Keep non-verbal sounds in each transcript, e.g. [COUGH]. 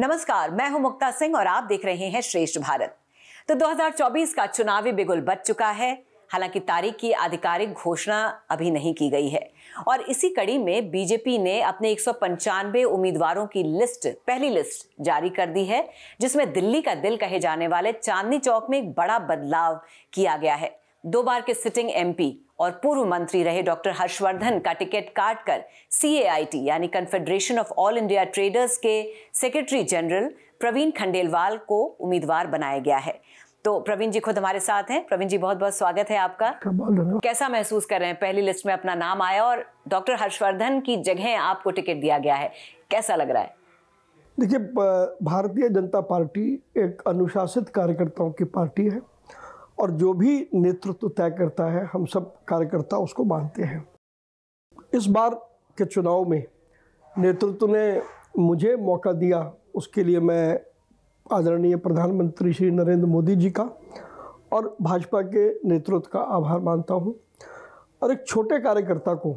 नमस्कार मैं हूं मुक्ता सिंह और आप देख रहे हैं श्रेष्ठ भारत तो 2024 का चुनावी बिगुल बच चुका है हालांकि तारीख की आधिकारिक घोषणा अभी नहीं की गई है और इसी कड़ी में बीजेपी ने अपने एक उम्मीदवारों की लिस्ट पहली लिस्ट जारी कर दी है जिसमें दिल्ली का दिल कहे जाने वाले चांदनी चौक में एक बड़ा बदलाव किया गया है दो बार के सिटिंग एमपी और पूर्व मंत्री रहे डॉक्टर हर्षवर्धन का टिकट काटकर सीएआईटी यानी confederation of all India traders के सेक्रेटरी जनरल प्रवीण खंडेलवाल को उम्मीदवार बनाया गया है तो प्रवीण जी खुद हमारे साथ हैं प्रवीण जी बहुत बहुत स्वागत है आपका कैसा महसूस कर रहे हैं पहली लिस्ट में अपना नाम आया और डॉक्टर हर्षवर्धन की जगह आपको टिकट दिया गया है कैसा लग रहा है देखिए भारतीय जनता पार्टी एक अनुशासित कार्यकर्ताओं की पार्टी है और जो भी नेतृत्व तय करता है हम सब कार्यकर्ता उसको मानते हैं इस बार के चुनाव में नेतृत्व ने मुझे मौका दिया उसके लिए मैं आदरणीय प्रधानमंत्री श्री नरेंद्र मोदी जी का और भाजपा के नेतृत्व का आभार मानता हूँ और एक छोटे कार्यकर्ता को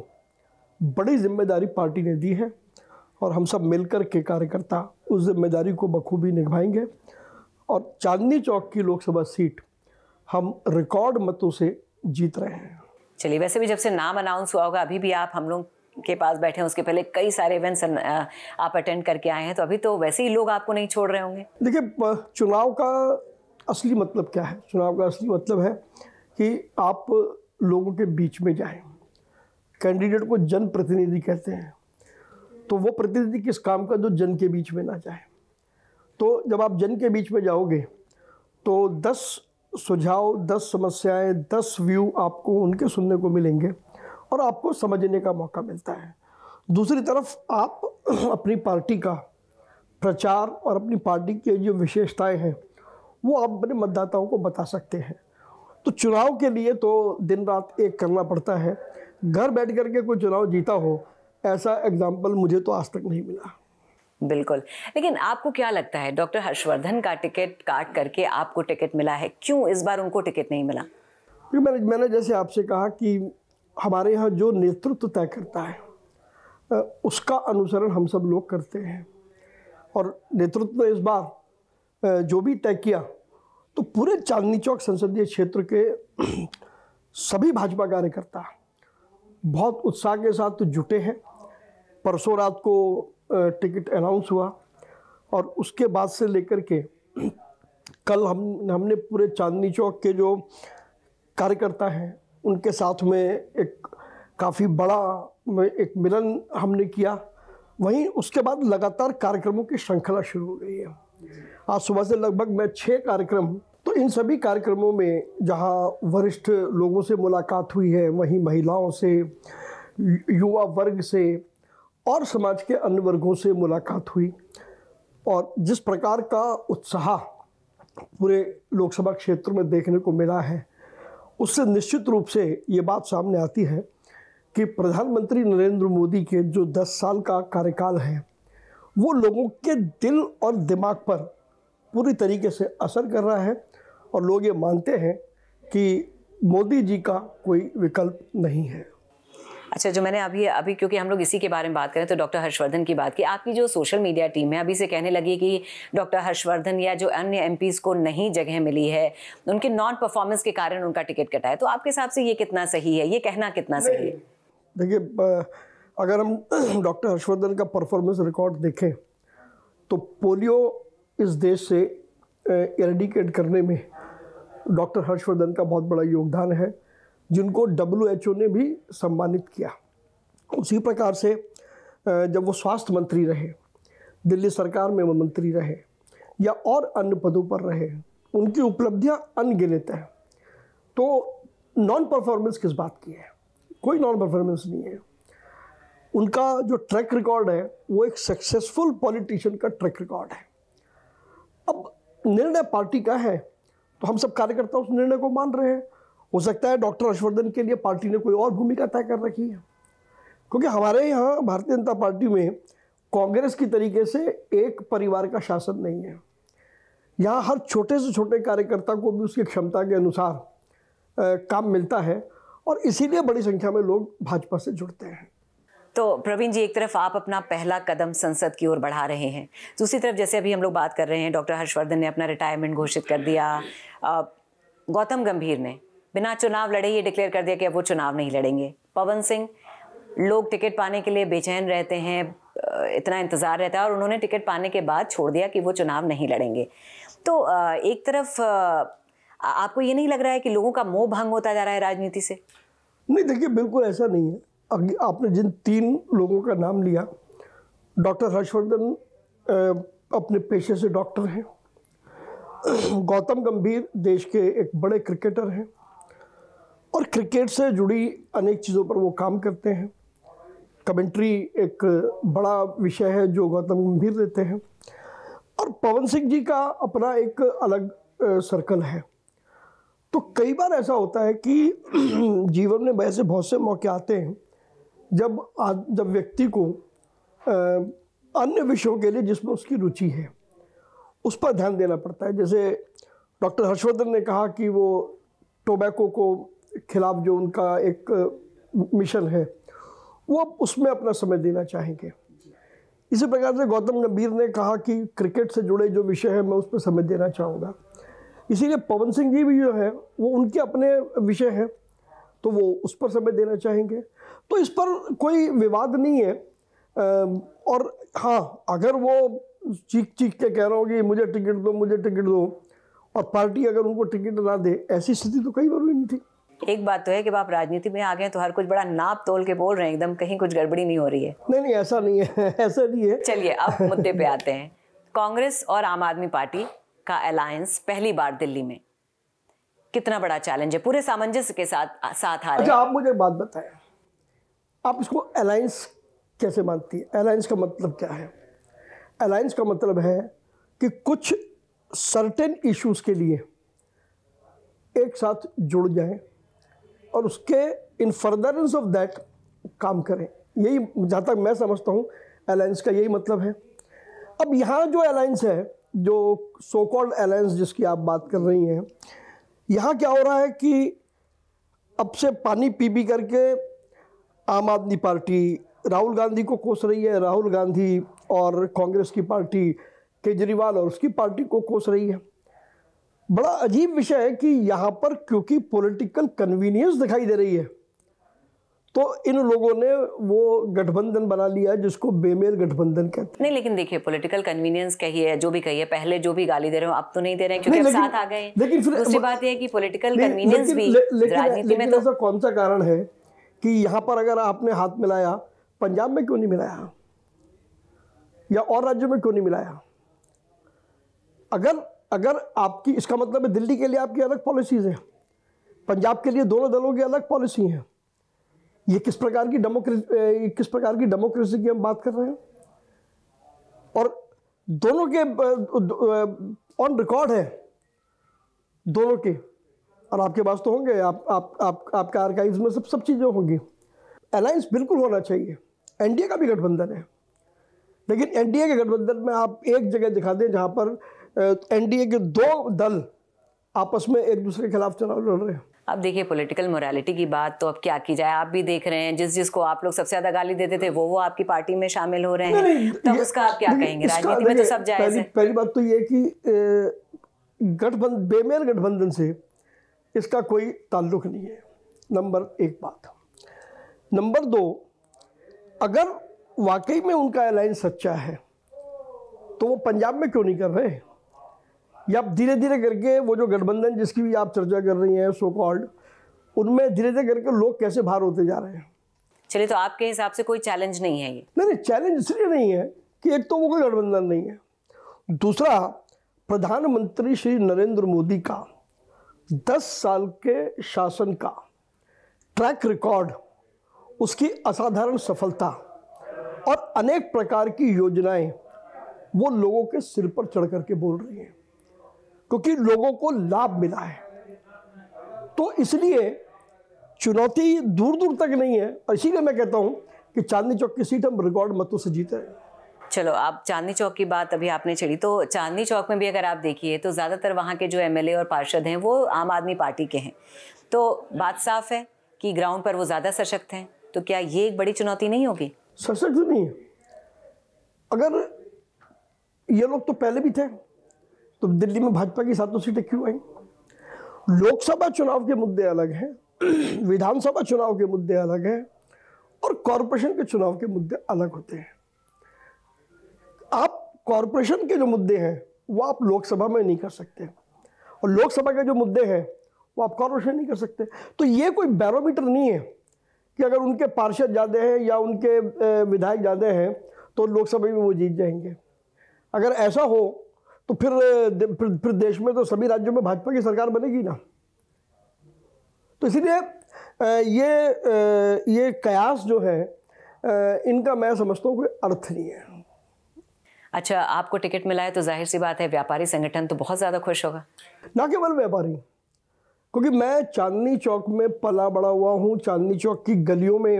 बड़ी जिम्मेदारी पार्टी ने दी है और हम सब मिलकर के कार्यकर्ता उस जिम्मेदारी को बखूबी निभाएंगे और चांदनी चौक की लोकसभा सीट हम रिकॉर्ड मतों से जीत रहे हैं चलिए वैसे भी जब से नाम अनाउंस हुआ होगा अभी भी आप हम लोग के पास बैठे हैं उसके पहले कई सारे इवेंट्स आप अटेंड करके आए हैं तो अभी तो वैसे ही लोग आपको नहीं छोड़ रहे होंगे देखिए चुनाव का असली मतलब क्या है चुनाव का असली मतलब है कि आप लोगों के बीच में जाएं कैंडिडेट को जन प्रतिनिधि कहते हैं तो वो प्रतिनिधि किस काम का जो जन के बीच में ना जाए तो जब आप जन के बीच में जाओगे तो दस सुझाव दस समस्याएं दस व्यू आपको उनके सुनने को मिलेंगे और आपको समझने का मौका मिलता है दूसरी तरफ आप [CLEARS THROAT] अपनी पार्टी का प्रचार और अपनी पार्टी की जो विशेषताएं हैं वो आप अपने मतदाताओं को बता सकते हैं तो चुनाव के लिए तो दिन रात एक करना पड़ता है घर बैठ कर के कोई चुनाव जीता हो ऐसा एग्जाम्पल मुझे तो आज तक नहीं मिला बिल्कुल लेकिन आपको क्या लगता है डॉक्टर हर्षवर्धन का टिकट काट करके आपको टिकट मिला है क्यों इस बार उनको टिकट नहीं मिला मैंने मैंने जैसे आपसे कहा कि हमारे यहाँ जो नेतृत्व तय करता है उसका अनुसरण हम सब लोग करते हैं और नेतृत्व ने इस बार जो भी तय किया तो पूरे चांदनी चौक संसदीय क्षेत्र के [CLEARS THROAT] सभी भाजपा कार्यकर्ता बहुत उत्साह के साथ जुटे हैं परसों रात को टिकट अनाउंस हुआ और उसके बाद से लेकर के कल हम हमने पूरे चांदनी चौक के जो कार्यकर्ता हैं उनके साथ में एक काफ़ी बड़ा एक मिलन हमने किया वहीं उसके बाद लगातार कार्यक्रमों की श्रृंखला शुरू हो गई है आज सुबह से लगभग मैं छः कार्यक्रम तो इन सभी कार्यक्रमों में जहाँ वरिष्ठ लोगों से मुलाकात हुई है वहीं महिलाओं से युवा वर्ग से और समाज के अन्य वर्गों से मुलाकात हुई और जिस प्रकार का उत्साह पूरे लोकसभा क्षेत्र में देखने को मिला है उससे निश्चित रूप से ये बात सामने आती है कि प्रधानमंत्री नरेंद्र मोदी के जो 10 साल का कार्यकाल है वो लोगों के दिल और दिमाग पर पूरी तरीके से असर कर रहा है और लोग ये मानते हैं कि मोदी जी का कोई विकल्प नहीं है अच्छा जो मैंने अभी अभी क्योंकि हम लोग इसी के बारे में बात करें तो डॉक्टर हर्षवर्धन की बात की आपकी जो सोशल मीडिया टीम है अभी से कहने लगी कि डॉक्टर हर्षवर्धन या जो अन्य एम को नहीं जगह मिली है उनके नॉन परफॉर्मेंस के कारण उनका टिकट कटा है तो आपके हिसाब से ये कितना सही है ये कहना कितना सही है देखिए अगर हम [CLEARS THROAT] डॉक्टर हर्षवर्धन का परफॉर्मेंस रिकॉर्ड देखें तो पोलियो इस देश से इरेडिकेट करने में डॉक्टर हर्षवर्धन का बहुत बड़ा योगदान है जिनको डब्ल्यू ने भी सम्मानित किया उसी प्रकार से जब वो स्वास्थ्य मंत्री रहे दिल्ली सरकार में वो मंत्री रहे या और अन्य पदों पर रहे उनकी उपलब्धियां अनगिनत हैं तो नॉन परफॉर्मेंस किस बात की है कोई नॉन परफॉर्मेंस नहीं है उनका जो ट्रैक रिकॉर्ड है वो एक सक्सेसफुल पॉलिटिशियन का ट्रैक रिकॉर्ड है अब निर्णय पार्टी का है तो हम सब कार्यकर्ता उस निर्णय को मान रहे हैं हो सकता है डॉक्टर हर्षवर्धन के लिए पार्टी ने कोई और भूमिका तय कर रखी है क्योंकि हमारे यहाँ भारतीय जनता पार्टी में कांग्रेस की तरीके से एक परिवार का शासन नहीं है यहाँ हर छोटे से छोटे कार्यकर्ता को भी उसकी क्षमता के अनुसार काम मिलता है और इसीलिए बड़ी संख्या में लोग भाजपा से जुड़ते हैं तो प्रवीण जी एक तरफ आप अपना पहला कदम संसद की ओर बढ़ा रहे हैं दूसरी तरफ जैसे अभी हम लोग बात कर रहे हैं डॉक्टर हर्षवर्धन ने अपना रिटायरमेंट घोषित कर दिया गौतम गंभीर ने बिना चुनाव लड़े ये डिक्लेयर कर दिया कि अब वो चुनाव नहीं लड़ेंगे पवन सिंह लोग टिकट पाने के लिए बेचैन रहते हैं इतना इंतज़ार रहता है और उन्होंने टिकट पाने के बाद छोड़ दिया कि वो चुनाव नहीं लड़ेंगे तो एक तरफ आपको ये नहीं लग रहा है कि लोगों का मोह भंग होता जा रहा है राजनीति से नहीं देखिए बिल्कुल ऐसा नहीं है आपने जिन तीन लोगों का नाम लिया डॉक्टर हर्षवर्धन अपने पेशे से डॉक्टर हैं [CLEARS THROAT] गौतम गंभीर देश के एक बड़े क्रिकेटर हैं और क्रिकेट से जुड़ी अनेक चीज़ों पर वो काम करते हैं कमेंट्री एक बड़ा विषय है जो गौतम गंभीर देते हैं और पवन सिंह जी का अपना एक अलग सर्कल है तो कई बार ऐसा होता है कि [CLEARS THROAT] जीवन में वैसे बहुत से मौके आते हैं जब आद, जब व्यक्ति को अन्य विषयों के लिए जिसमें उसकी रुचि है उस पर ध्यान देना पड़ता है जैसे डॉक्टर हर्षवर्धन ने कहा कि वो टोबैको को खिलाफ जो उनका एक मिशन है वो उसमें अपना समय देना चाहेंगे इसी प्रकार से गौतम गंभीर ने कहा कि क्रिकेट से जुड़े जो विषय हैं मैं उस पर समय देना चाहूँगा इसीलिए पवन सिंह जी भी जो है वो उनके अपने विषय हैं तो वो उस पर समय देना चाहेंगे तो इस पर कोई विवाद नहीं है और हाँ अगर वो चीख चीख के कह रहा हो कि मुझे टिकट दो मुझे टिकट दो और पार्टी अगर उनको टिकट ना दे ऐसी स्थिति तो कई बार हुई नहीं थी एक बात तो है कि आप राजनीति में आ गए तो हर कुछ बड़ा नाप तोल के बोल रहे हैं एकदम कहीं कुछ गड़बड़ी नहीं हो रही है नहीं नहीं ऐसा नहीं है [LAUGHS] ऐसा नहीं है चलिए अब [LAUGHS] मुद्दे पे आते हैं कांग्रेस और आम आदमी पार्टी का अलायंस पहली बार दिल्ली में कितना बड़ा चैलेंज है पूरे सामंजस्य के साथ साथ आ रहे अच्छा आप मुझे बात बताएं आप इसको अलायंस कैसे मानती है अलायंस का मतलब क्या है अलायंस का मतलब है कि कुछ सर्टेन इश्यूज के लिए एक साथ जुड़ जाएं और उसके इन फर्दरेंस ऑफ दैट काम करें यही जहाँ तक मैं समझता हूँ अलायंस का यही मतलब है अब यहाँ जो अलायंस है जो सो कॉल्ड अलायंस जिसकी आप बात कर रही हैं यहाँ क्या हो रहा है कि अब से पानी पी पी करके आम आदमी पार्टी राहुल गांधी को कोस रही है राहुल गांधी और कांग्रेस की पार्टी केजरीवाल और उसकी पार्टी को कोस रही है बड़ा अजीब विषय है कि यहां पर क्योंकि पॉलिटिकल कन्वीनियंस दिखाई दे रही है तो इन लोगों ने वो गठबंधन बना लिया जिसको बेमेल गठबंधन कहते हैं नहीं लेकिन देखिए पॉलिटिकल कन्वीनियंस है जो भी है पहले जो भी गाली दे रहे हो अब तो नहीं दे रहे हैं क्योंकि साथ आ गए लेकिन फिर दूसरी बात यह है कि पॉलिटिकल कन्वीनियंस भी लेकिन तो- ऐसा कौन सा कारण है कि यहाँ पर अगर आपने हाथ मिलाया पंजाब में क्यों नहीं मिलाया या और राज्यों में क्यों नहीं मिलाया अगर अगर आपकी इसका मतलब है दिल्ली के लिए आपकी अलग पॉलिसीज़ हैं पंजाब के लिए दोनों दलों की अलग पॉलिसी हैं ये किस प्रकार की डेमोक्रेसी किस प्रकार की डेमोक्रेसी की हम बात कर रहे हैं और दोनों के ऑन रिकॉर्ड है दोनों के और आपके पास तो होंगे आप आप आप आपका आर्काइव्स में सब सब चीज़ें होंगी अलायंस बिल्कुल होना चाहिए एनडीए का भी गठबंधन है लेकिन एनडीए के गठबंधन में आप एक जगह दिखा दें जहाँ पर एनडीए के दो दल आपस में एक दूसरे के खिलाफ चुनाव लड़ रहे हैं अब देखिए पॉलिटिकल मोरालिटी की बात तो अब क्या की जाए आप भी देख रहे हैं जिस जिसको आप लोग सबसे ज्यादा गाली देते थे वो वो आपकी पार्टी में शामिल हो रहे हैं तब तो उसका आप क्या कहेंगे राजनीति में तो सब जाए पहली, पहली बात तो ये कि गठबंधन बेमेल गठबंधन से इसका कोई ताल्लुक नहीं है नंबर एक बात नंबर दो अगर वाकई में उनका अलायंस सच्चा है तो वो पंजाब में क्यों नहीं कर रहे हैं या अब धीरे धीरे करके वो जो गठबंधन जिसकी भी आप चर्चा कर रही हैं सो कॉल्ड उनमें धीरे धीरे करके लोग कैसे बाहर होते जा रहे हैं चलिए तो आपके हिसाब से कोई चैलेंज नहीं है ये नहीं नहीं चैलेंज इसलिए नहीं है कि एक तो वो कोई गठबंधन नहीं है दूसरा प्रधानमंत्री श्री नरेंद्र मोदी का दस साल के शासन का ट्रैक रिकॉर्ड उसकी असाधारण सफलता और अनेक प्रकार की योजनाएं वो लोगों के सिर पर चढ़ करके बोल रही हैं क्योंकि लोगों को लाभ मिला है तो इसलिए चुनौती दूर दूर तक नहीं है और इसीलिए मैं कहता हूँ कि चांदनी चौक किसी हम रिकॉर्ड मतों से जीते हैं चलो आप चांदनी चौक की बात अभी आपने छेड़ी तो चांदनी चौक में भी अगर आप देखिए तो ज़्यादातर वहाँ के जो एमएलए और पार्षद हैं वो आम आदमी पार्टी के हैं तो बात साफ है कि ग्राउंड पर वो ज़्यादा सशक्त हैं तो क्या ये एक बड़ी चुनौती नहीं होगी सशक्त नहीं अगर ये लोग तो पहले भी थे तो दिल्ली में भाजपा की सातों सीटें क्यों आई लोकसभा चुनाव के मुद्दे अलग हैं [CLEARS THROAT] विधानसभा चुनाव के मुद्दे अलग हैं और कॉरपोरेशन के चुनाव के मुद्दे अलग होते हैं आप कॉरपोरेशन के जो मुद्दे हैं वो आप लोकसभा में नहीं कर सकते और लोकसभा के जो मुद्दे हैं वो आप कॉरपोरेशन नहीं कर सकते तो ये कोई बैरोमीटर नहीं है कि अगर उनके पार्षद ज़्यादा हैं या उनके विधायक ज़्यादा हैं तो लोकसभा में वो जीत जाएंगे अगर ऐसा हो तो फिर फिर देश में तो सभी राज्यों में भाजपा की सरकार बनेगी ना तो इसीलिए ये ये कयास जो है इनका मैं समझता हूँ कोई अर्थ नहीं है अच्छा आपको टिकट मिला है तो जाहिर सी बात है व्यापारी संगठन तो बहुत ज़्यादा खुश होगा ना केवल व्यापारी क्योंकि मैं चांदनी चौक में पला बड़ा हुआ हूँ चांदनी चौक की गलियों में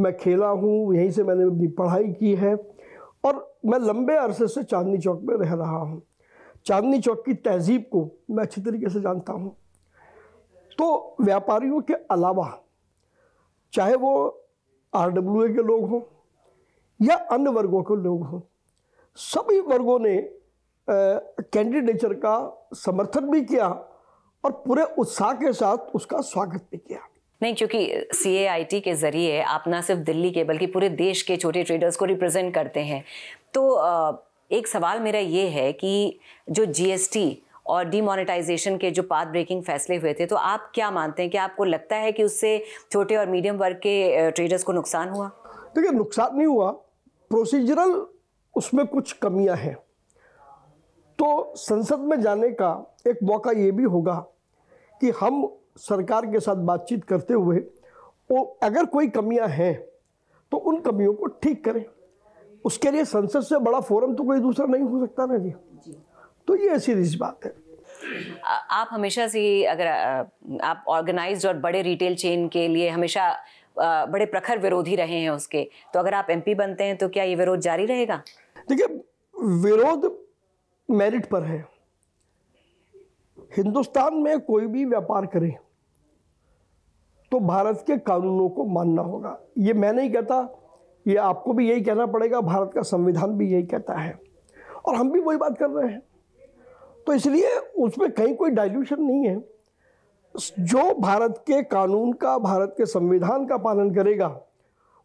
मैं खेला हूँ यहीं से मैंने अपनी पढ़ाई की है और मैं लंबे अरसे से चांदनी चौक में रह रहा हूँ चांदनी चौक की तहजीब को मैं अच्छी तरीके से जानता हूँ तो व्यापारियों के अलावा चाहे वो आर के लोग हों या अन्य वर्गों के लोग हों सभी वर्गों ने कैंडिडेचर का समर्थन भी किया और पूरे उत्साह के साथ उसका स्वागत भी किया नहीं क्योंकि सी के ज़रिए आप ना सिर्फ दिल्ली के बल्कि पूरे देश के छोटे ट्रेडर्स को रिप्रेजेंट करते हैं तो आ, एक सवाल मेरा ये है कि जो जीएसटी और डीमोनेटाइजेशन के जो पाथ ब्रेकिंग फैसले हुए थे तो आप क्या मानते हैं कि आपको लगता है कि उससे छोटे और मीडियम वर्ग के ट्रेडर्स को नुकसान हुआ देखिए नुकसान नहीं हुआ प्रोसीजरल उसमें कुछ कमियां हैं तो संसद में जाने का एक मौका ये भी होगा कि हम सरकार के साथ बातचीत करते हुए और अगर कोई कमियां हैं तो उन कमियों को ठीक करें उसके लिए संसद से बड़ा फोरम तो कोई दूसरा नहीं हो सकता ना जी, तो ये सीधी सी बात है आप हमेशा से अगर आप ऑर्गेनाइज्ड और बड़े रिटेल चेन के लिए हमेशा बड़े प्रखर विरोधी रहे हैं उसके तो अगर आप एमपी बनते हैं तो क्या ये विरोध जारी रहेगा देखिए विरोध मेरिट पर है हिंदुस्तान में कोई भी व्यापार करे तो भारत के कानूनों को मानना होगा ये मैं नहीं कहता ये आपको भी यही कहना पड़ेगा भारत का संविधान भी यही कहता है और हम भी वही बात कर रहे हैं तो इसलिए उसमें कहीं कोई डाइल्यूशन नहीं है जो भारत के कानून का भारत के संविधान का पालन करेगा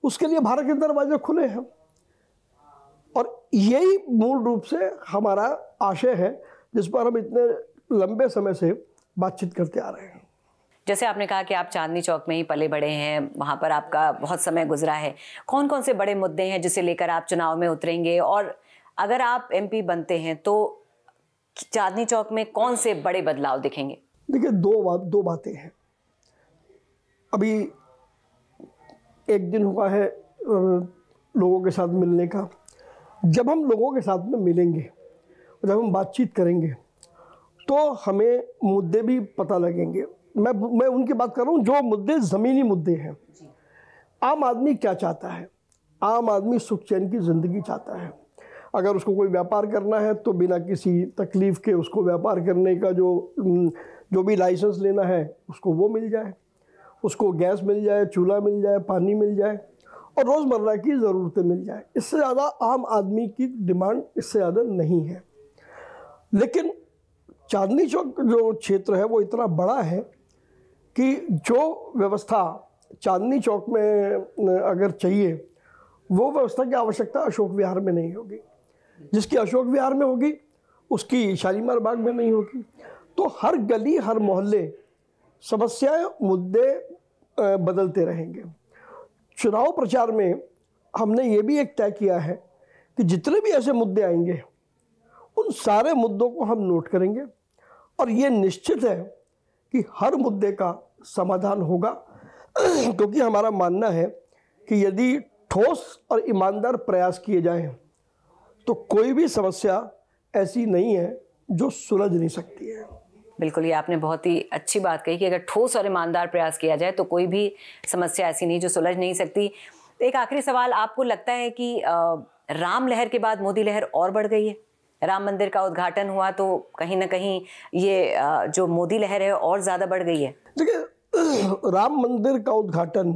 उसके लिए भारत के दरवाजे खुले हैं और यही मूल रूप से हमारा आशय है जिस पर हम इतने लंबे समय से बातचीत करते आ रहे हैं जैसे आपने कहा कि आप चांदनी चौक में ही पले बड़े हैं वहाँ पर आपका बहुत समय गुजरा है कौन कौन से बड़े मुद्दे हैं जिसे लेकर आप चुनाव में उतरेंगे और अगर आप एम बनते हैं तो चांदनी चौक में कौन से बड़े बदलाव दिखेंगे देखिए दो बात दो बातें हैं अभी एक दिन हुआ है लोगों के साथ मिलने का जब हम लोगों के साथ में मिलेंगे जब हम बातचीत करेंगे तो हमें मुद्दे भी पता लगेंगे मैं मैं उनकी बात कर रहा हूँ जो मुद्दे ज़मीनी मुद्दे हैं आम आदमी क्या चाहता है आम आदमी सुख चैन की ज़िंदगी चाहता है अगर उसको कोई व्यापार करना है तो बिना किसी तकलीफ़ के उसको व्यापार करने का जो जो भी लाइसेंस लेना है उसको वो मिल जाए उसको गैस मिल जाए चूल्हा मिल जाए पानी मिल जाए और रोज़मर्रा की ज़रूरतें मिल जाए इससे ज़्यादा आम आदमी की डिमांड इससे ज़्यादा नहीं है लेकिन चांदनी चौक जो क्षेत्र है वो इतना बड़ा है कि जो व्यवस्था चांदनी चौक में अगर चाहिए वो व्यवस्था की आवश्यकता अशोक विहार में नहीं होगी जिसकी अशोक विहार में होगी उसकी शालीमार बाग में नहीं होगी तो हर गली हर मोहल्ले समस्याएं मुद्दे बदलते रहेंगे चुनाव प्रचार में हमने ये भी एक तय किया है कि जितने भी ऐसे मुद्दे आएंगे उन सारे मुद्दों को हम नोट करेंगे और ये निश्चित है कि हर मुद्दे का समाधान होगा क्योंकि हमारा मानना है कि यदि ठोस और ईमानदार प्रयास किए जाएं तो कोई भी समस्या ऐसी नहीं है जो सुलझ नहीं सकती है बिल्कुल ये आपने बहुत ही अच्छी बात कही कि अगर ठोस और ईमानदार प्रयास किया जाए तो कोई भी समस्या ऐसी नहीं जो सुलझ नहीं सकती एक आखिरी सवाल आपको लगता है कि राम लहर के बाद मोदी लहर और बढ़ गई है राम मंदिर का उद्घाटन हुआ तो कहीं ना कहीं ये जो मोदी लहर है और ज़्यादा बढ़ गई है देखिए [CLEARS THROAT] राम मंदिर का उद्घाटन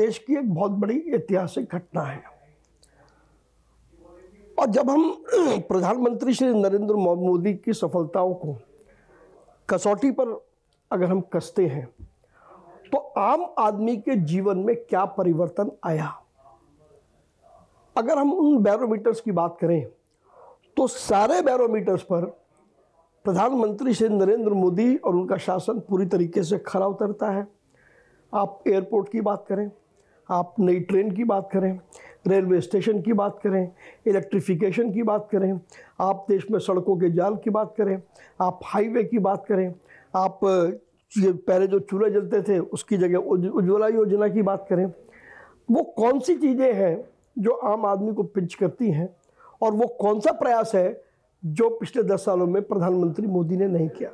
देश की एक बहुत बड़ी ऐतिहासिक घटना है और जब हम [CLEARS THROAT] प्रधानमंत्री श्री नरेंद्र मोदी की सफलताओं को कसौटी पर अगर हम कसते हैं तो आम आदमी के जीवन में क्या परिवर्तन आया अगर हम उन बैरोमीटर्स की बात करें तो सारे बैरोमीटर्स पर प्रधानमंत्री श्री नरेंद्र मोदी और उनका शासन पूरी तरीके से खरा उतरता है आप एयरपोर्ट की बात करें आप नई ट्रेन की बात करें रेलवे स्टेशन की बात करें इलेक्ट्रिफिकेशन की बात करें आप देश में सड़कों के जाल की बात करें आप हाईवे की बात करें आप ये पहले जो चूल्हे जलते थे उसकी जगह उज्ज्वला योजना की बात करें वो कौन सी चीज़ें हैं जो आम आदमी को पिंच करती हैं और वो कौन सा प्रयास है जो पिछले दस सालों में प्रधानमंत्री मोदी ने नहीं किया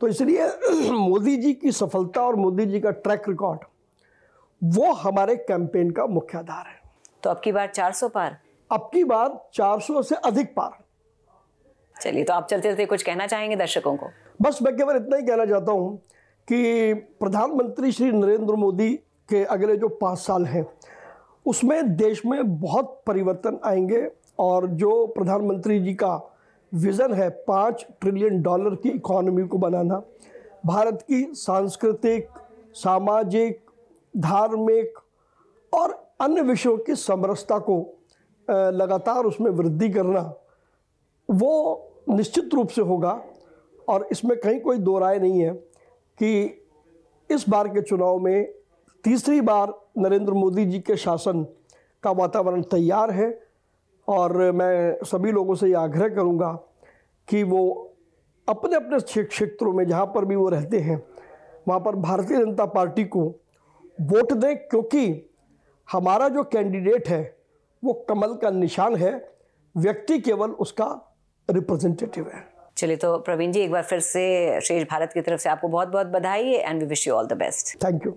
तो इसलिए [CLEARS THROAT] मोदी जी की सफलता और मोदी जी का ट्रैक रिकॉर्ड वो हमारे कैंपेन का मुख्य आधार है तो अब की बार 400 पार अब की बार 400 से अधिक पार चलिए तो आप चलते चलते कुछ कहना चाहेंगे दर्शकों को बस मैं केवल इतना ही कहना चाहता हूँ कि प्रधानमंत्री श्री नरेंद्र मोदी के अगले जो पाँच साल हैं उसमें देश में बहुत परिवर्तन आएंगे और जो प्रधानमंत्री जी का विज़न है पाँच ट्रिलियन डॉलर की इकोनॉमी को बनाना भारत की सांस्कृतिक सामाजिक धार्मिक और अन्य विषयों की समरसता को लगातार उसमें वृद्धि करना वो निश्चित रूप से होगा और इसमें कहीं कोई दो राय नहीं है कि इस बार के चुनाव में तीसरी बार नरेंद्र मोदी जी के शासन का वातावरण तैयार है और मैं सभी लोगों से ये आग्रह करूँगा कि वो अपने अपने क्षेत्रों में जहाँ पर भी वो रहते हैं वहाँ पर भारतीय जनता पार्टी को वोट दें क्योंकि हमारा जो कैंडिडेट है वो कमल का निशान है व्यक्ति केवल उसका रिप्रेजेंटेटिव है चलिए तो प्रवीण जी एक बार फिर से शेष भारत की तरफ से आपको बहुत बहुत बधाई and we wish you all the best thank you